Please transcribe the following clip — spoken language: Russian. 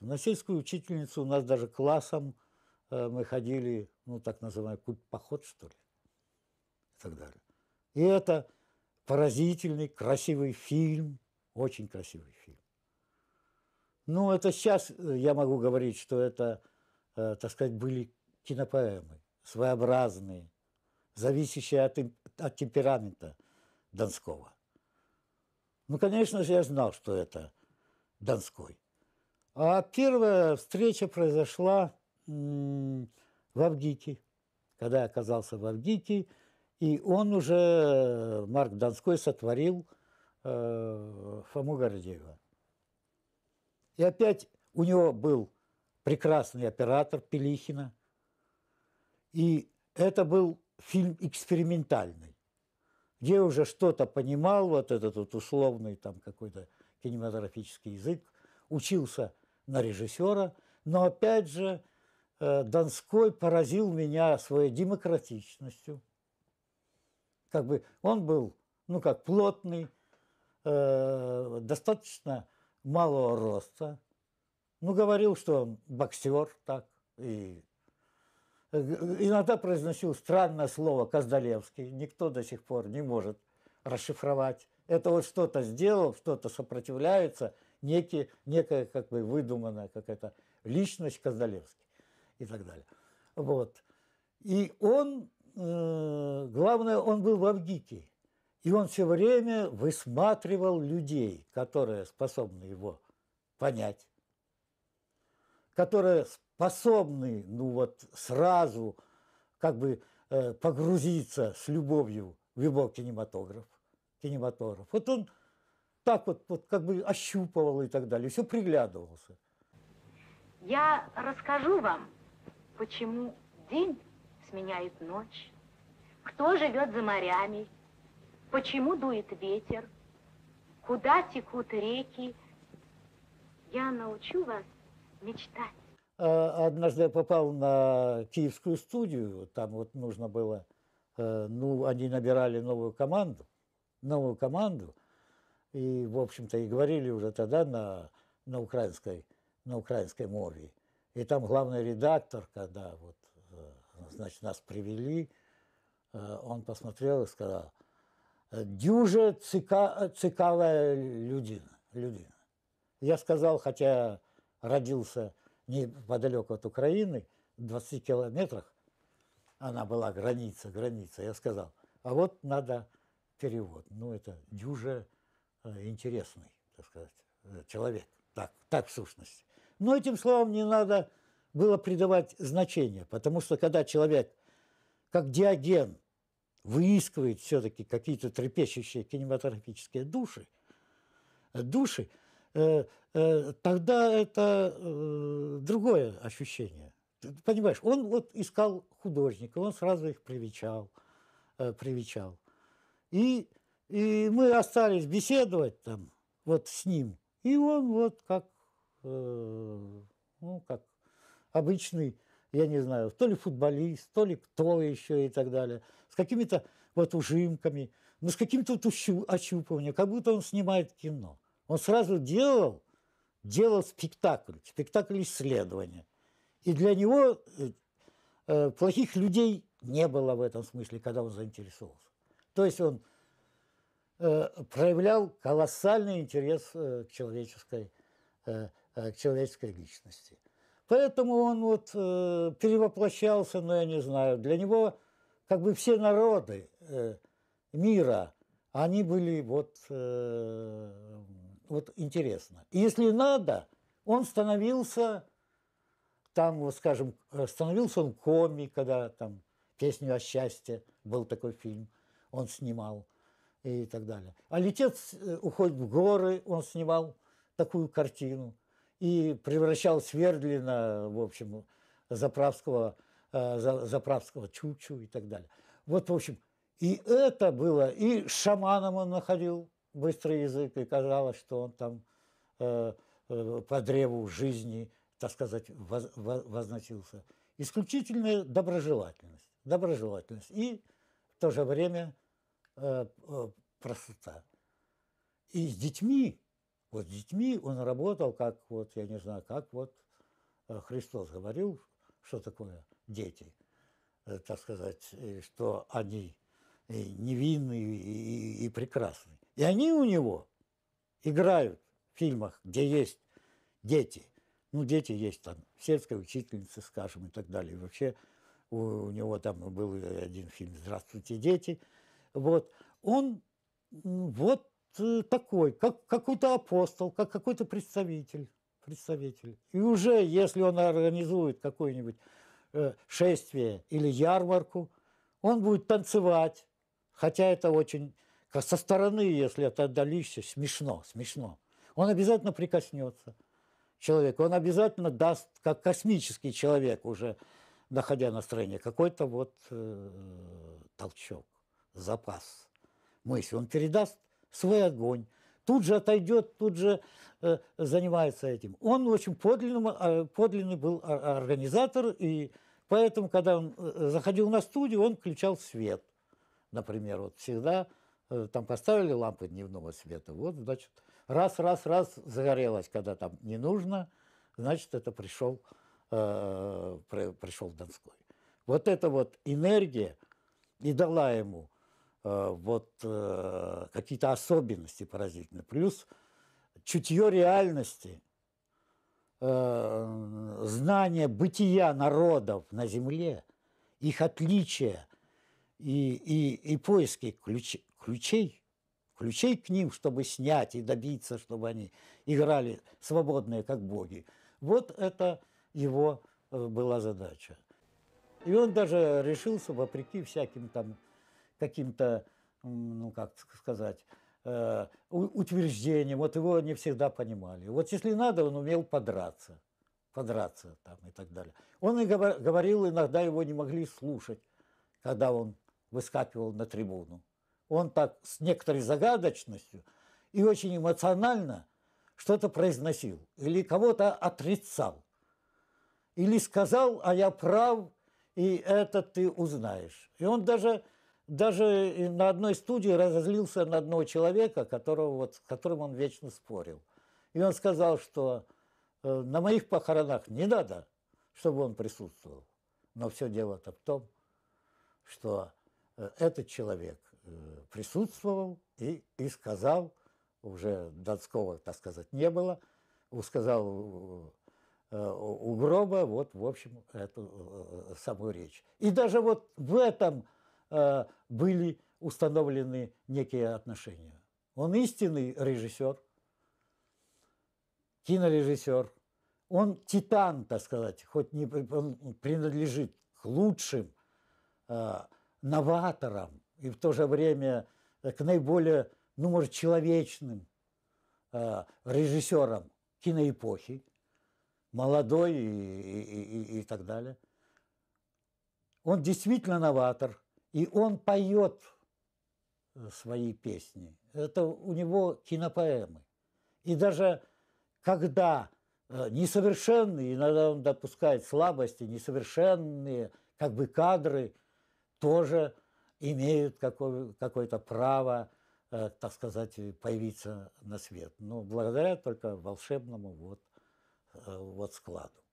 На сельскую учительницу у нас даже классом э, мы ходили, ну, так называемый поход, что ли, и так далее. И это поразительный, красивый фильм, очень красивый фильм. Ну, это сейчас э, я могу говорить, что это, э, так сказать, были кинопоэмы, своеобразные, зависящие от, от темперамента Донского. Ну, конечно же, я знал, что это Донской. А первая встреча произошла в Авгике, когда я оказался в Авгике, и он уже, э, Марк Донской, сотворил э, Фому Гордеева. И опять у него был прекрасный оператор Пелихина, и это был фильм экспериментальный, где уже что-то понимал, вот этот вот условный там какой-то кинематографический язык, учился – на режиссера. Но опять же, э, Донской поразил меня своей демократичностью. Как бы он был, ну как, плотный, э, достаточно малого роста. Ну, говорил, что он боксер, так, и э, иногда произносил странное слово Каздалевский. Никто до сих пор не может расшифровать. Это вот что-то сделал, что-то сопротивляется – некие некая как бы выдуманная какая-то личность Каздалевский и так далее. Вот. И он, э, главное, он был в Авгике. И он все время высматривал людей, которые способны его понять, которые способны, ну вот, сразу как бы э, погрузиться с любовью в его кинематограф. кинематограф. Вот он так вот, вот как бы ощупывал и так далее, все приглядывался. Я расскажу вам, почему день сменяет ночь, кто живет за морями, почему дует ветер, куда текут реки. Я научу вас мечтать. А, однажды я попал на киевскую студию, там вот нужно было, э, ну, они набирали новую команду, новую команду – и, в общем-то, и говорили уже тогда на, на, украинской, на украинской мове. И там главный редактор, когда вот, э, значит, нас привели, э, он посмотрел и сказал, дюже цика, цикавая людина, людина. Я сказал, хотя родился неподалеку от Украины, в 20 километрах, она была граница, граница. Я сказал, а вот надо перевод. Ну, это дюже Э, интересный, так сказать, э, человек. Так, так в сущности. Но этим словам не надо было придавать значение, потому что когда человек, как диаген, выискивает все-таки какие-то трепещущие кинематографические души, э, души, тогда это другое ощущение. Ты понимаешь, он вот искал художника, он сразу их привечал, привечал. И и мы остались беседовать там вот с ним. И он вот как, э, ну, как обычный, я не знаю, то ли футболист, то ли кто еще и так далее, с какими-то вот ужимками, ну, с каким-то вот ощупыванием, как будто он снимает кино. Он сразу делал, делал спектакль, спектакль исследования. И для него э, э плохих людей не было в этом смысле, когда он заинтересовался. То есть он Э, проявлял колоссальный интерес э, к человеческой, э, к человеческой личности. Поэтому он вот перевоплощался, но ну, я не знаю, для него как бы все народы мира, они были вот, вот интересно. И если надо, он становился там, вот скажем, становился он коми, когда там песню о счастье был такой фильм, он снимал – и так далее. А летец э, уходит в горы, он снимал такую картину и превращал Свердлина, в общем, заправского, э, заправского Чучу и так далее. Вот, в общем, и это было, и шаманом он находил быстрый язык, и казалось, что он там э, э, по древу жизни, так сказать, воз, возносился. Исключительная доброжелательность, доброжелательность. И в то же время Э, э, простота. И с детьми, вот с детьми он работал, как вот, я не знаю, как вот э, Христос говорил, что такое дети, так сказать, что они невинные и, и, и прекрасны. И они у него играют в фильмах, где есть дети. Ну, дети есть там, сельская учительница, скажем, и так далее. И вообще у, у него там был один фильм «Здравствуйте, дети», вот. Он вот э, такой, как какой-то апостол, как какой-то представитель, представитель. И уже, если он организует какое-нибудь э, шествие или ярмарку, он будет танцевать, хотя это очень, как со стороны, если это отдалишься, смешно, смешно. Он обязательно прикоснется человек, он обязательно даст, как космический человек уже, находя настроение, какой-то вот э, толчок запас мысли. Ну, он передаст свой огонь, тут же отойдет, тут же э, занимается этим. Он очень подлинным, э, подлинный был организатор, и поэтому, когда он э, заходил на студию, он включал свет. Например, вот всегда э, там поставили лампы дневного света, вот, значит, раз, раз, раз загорелась, когда там не нужно, значит, это пришел, э, э пришел Донской. Вот эта вот энергия и дала ему – Э, вот э, какие-то особенности поразительные. Плюс чутье реальности, э, знание бытия народов на земле, их отличия и, и, и поиски ключ, ключей, ключей к ним, чтобы снять и добиться, чтобы они играли свободные, как боги. Вот это его была задача. И он даже решился, вопреки всяким там каким-то, ну как сказать, э, утверждением. Вот его не всегда понимали. Вот если надо, он умел подраться, подраться там и так далее. Он и говорил, иногда его не могли слушать, когда он выскакивал на трибуну. Он так с некоторой загадочностью и очень эмоционально что-то произносил или кого-то отрицал. Или сказал, а я прав, и это ты узнаешь. И он даже даже на одной студии разозлился на одного человека, которого вот, с которым он вечно спорил. И он сказал, что э, на моих похоронах не надо, чтобы он присутствовал. Но все дело-то в том, что э, этот человек э, присутствовал и, и сказал, уже Донского, так сказать, не было, сказал у гроба вот, в общем, эту самую речь. И даже вот в этом Э, были установлены некие отношения. Он истинный режиссер, кинорежиссер. Он титан, так сказать, хоть не, он принадлежит к лучшим э, новаторам и в то же время э, к наиболее, ну, может, человечным э, режиссерам киноэпохи, молодой и, и, и, и так далее. Он действительно новатор – и он поет э, свои песни. Это у него кинопоэмы. И даже когда э, несовершенные, иногда он допускает слабости, несовершенные как бы кадры тоже имеют какое- то право, э, так сказать, появиться на свет. Но ну, благодаря только волшебному вот, вот складу.